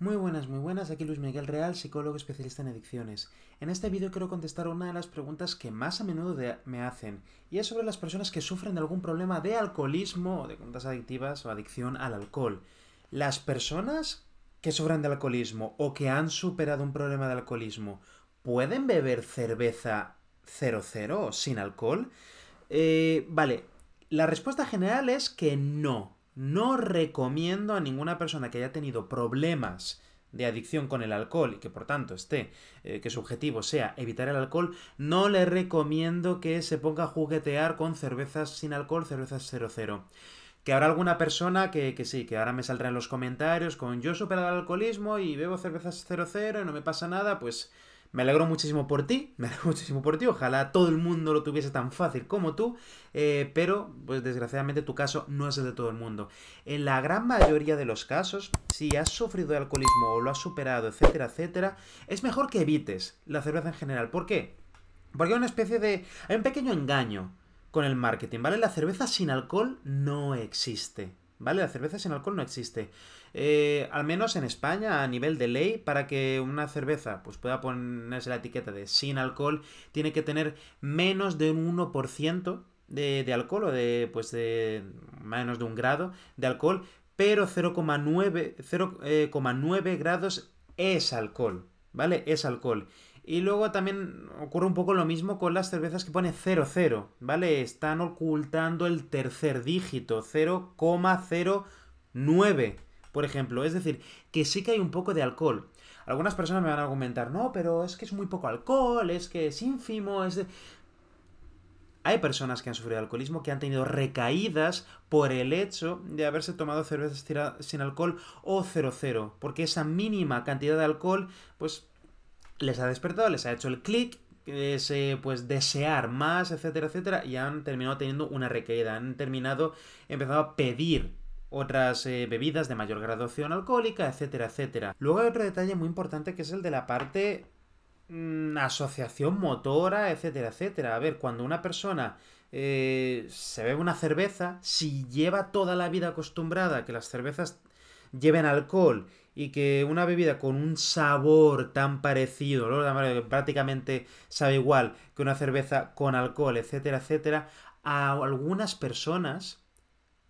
Muy buenas, muy buenas, aquí Luis Miguel Real, psicólogo especialista en adicciones. En este vídeo quiero contestar una de las preguntas que más a menudo me hacen, y es sobre las personas que sufren de algún problema de alcoholismo o de conductas adictivas o adicción al alcohol. Las personas que sufren de alcoholismo o que han superado un problema de alcoholismo, ¿pueden beber cerveza 00 sin alcohol? Eh, vale, la respuesta general es que no. No recomiendo a ninguna persona que haya tenido problemas de adicción con el alcohol y que por tanto esté, eh, que su objetivo sea evitar el alcohol, no le recomiendo que se ponga a juguetear con cervezas sin alcohol, cervezas 00. Que habrá alguna persona que, que sí, que ahora me saldrá en los comentarios con yo supera el alcoholismo y bebo cervezas 00 y no me pasa nada, pues me alegro muchísimo por ti, me alegro muchísimo por ti, ojalá todo el mundo lo tuviese tan fácil como tú, eh, pero pues desgraciadamente tu caso no es el de todo el mundo. En la gran mayoría de los casos, si has sufrido de alcoholismo o lo has superado, etcétera, etcétera, es mejor que evites la cerveza en general. ¿Por qué? Porque hay una especie de... hay un pequeño engaño con el marketing, ¿vale? La cerveza sin alcohol no existe. ¿vale? La cerveza sin alcohol no existe. Eh, al menos en España, a nivel de ley, para que una cerveza pues, pueda ponerse la etiqueta de sin alcohol, tiene que tener menos de un 1% de, de, alcohol o de, pues, de menos de un grado de alcohol, pero 0,9 eh, grados es alcohol, ¿vale? Es alcohol. Y luego también ocurre un poco lo mismo con las cervezas que pone 00, ¿vale? Están ocultando el tercer dígito, 0,09, por ejemplo. Es decir, que sí que hay un poco de alcohol. Algunas personas me van a argumentar, no, pero es que es muy poco alcohol, es que es ínfimo, es Hay personas que han sufrido alcoholismo que han tenido recaídas por el hecho de haberse tomado cervezas sin alcohol o 00, porque esa mínima cantidad de alcohol, pues les ha despertado, les ha hecho el clic, ese pues desear más, etcétera, etcétera, y han terminado teniendo una recaída, han terminado, empezado a pedir otras eh, bebidas de mayor graduación alcohólica, etcétera, etcétera. Luego hay otro detalle muy importante que es el de la parte mm, asociación motora, etcétera, etcétera. A ver, cuando una persona eh, se bebe una cerveza, si lleva toda la vida acostumbrada a que las cervezas lleven alcohol y que una bebida con un sabor tan parecido, prácticamente sabe igual que una cerveza con alcohol, etcétera, etcétera, a algunas personas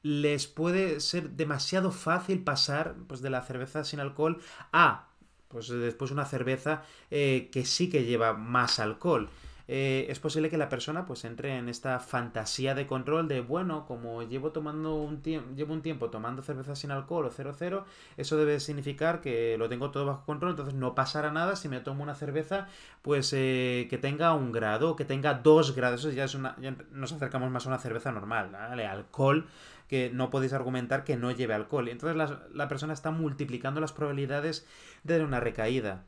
les puede ser demasiado fácil pasar pues, de la cerveza sin alcohol a pues después una cerveza eh, que sí que lleva más alcohol. Eh, es posible que la persona pues entre en esta fantasía de control de, bueno, como llevo, tomando un, llevo un tiempo tomando cerveza sin alcohol o 00, eso debe significar que lo tengo todo bajo control, entonces no pasará nada si me tomo una cerveza pues eh, que tenga un grado, que tenga dos grados, eso ya, es una, nos acercamos más a una cerveza normal, ¿vale? Alcohol que no podéis argumentar que no lleve alcohol. Entonces la persona está multiplicando las probabilidades de una recaída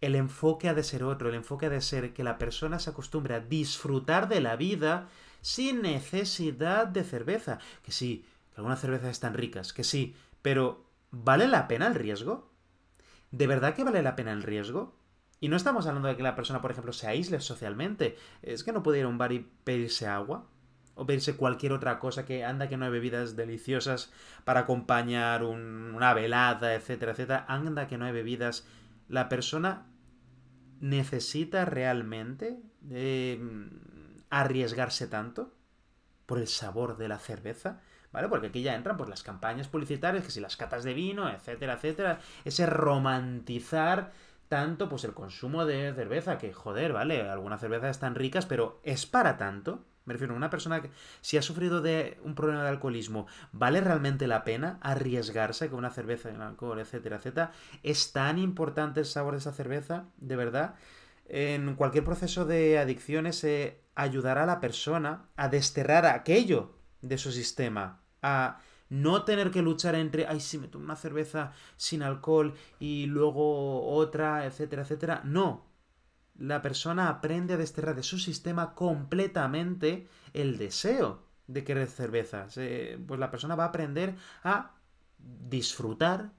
el enfoque ha de ser otro, el enfoque ha de ser que la persona se acostumbre a disfrutar de la vida sin necesidad de cerveza. Que sí, que algunas cervezas están ricas, que sí, pero ¿vale la pena el riesgo? ¿De verdad que vale la pena el riesgo? Y no estamos hablando de que la persona, por ejemplo, se aísle socialmente. Es que no puede ir a un bar y pedirse agua. O pedirse cualquier otra cosa que anda que no hay bebidas deliciosas para acompañar una velada, etcétera, etcétera. Anda que no hay bebidas la persona necesita realmente em, arriesgarse tanto por el sabor de la cerveza, ¿vale? Porque aquí ya entran pues, las campañas publicitarias, que si las catas de vino, etcétera, etcétera, ese romantizar tanto pues el consumo de cerveza, que joder, ¿vale? Algunas cervezas están ricas, pero es para tanto. Me refiero a una persona que, si ha sufrido de un problema de alcoholismo, ¿vale realmente la pena arriesgarse con una cerveza, en alcohol, etcétera, etcétera? ¿Es tan importante el sabor de esa cerveza? ¿De verdad? En cualquier proceso de adicciones eh, ayudará a la persona a desterrar aquello de su sistema, a no tener que luchar entre, ay, si me tomo una cerveza sin alcohol y luego otra, etcétera, etcétera. No, la persona aprende a desterrar de su sistema completamente el deseo de querer cerveza. Eh, pues la persona va a aprender a disfrutar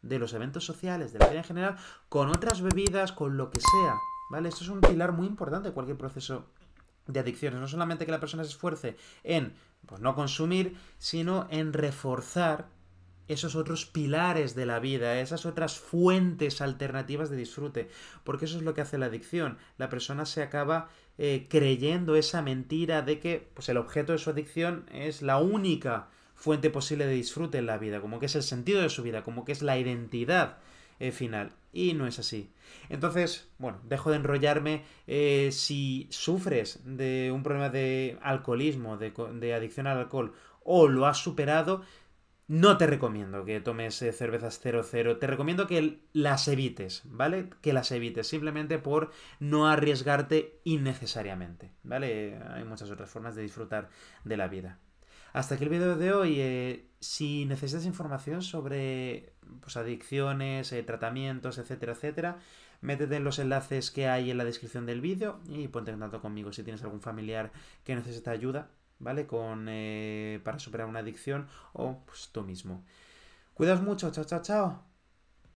de los eventos sociales, de la vida en general, con otras bebidas, con lo que sea. ¿Vale? Esto es un pilar muy importante de cualquier proceso de adicciones. No solamente que la persona se esfuerce en pues, no consumir, sino en reforzar esos otros pilares de la vida, esas otras fuentes alternativas de disfrute, porque eso es lo que hace la adicción. La persona se acaba eh, creyendo esa mentira de que pues, el objeto de su adicción es la única fuente posible de disfrute en la vida, como que es el sentido de su vida, como que es la identidad eh, final. Y no es así. Entonces, bueno, dejo de enrollarme. Eh, si sufres de un problema de alcoholismo, de, de adicción al alcohol, o lo has superado, no te recomiendo que tomes eh, cervezas 00, te recomiendo que las evites, ¿vale? Que las evites, simplemente por no arriesgarte innecesariamente, ¿vale? Hay muchas otras formas de disfrutar de la vida. Hasta aquí el vídeo de hoy. Eh, si necesitas información sobre pues, adicciones, eh, tratamientos, etcétera, etcétera, métete en los enlaces que hay en la descripción del vídeo y ponte en contacto conmigo si tienes algún familiar que necesita ayuda. ¿vale? Con, eh, para superar una adicción o pues, tú mismo. Cuidas mucho, chao, chao, chao.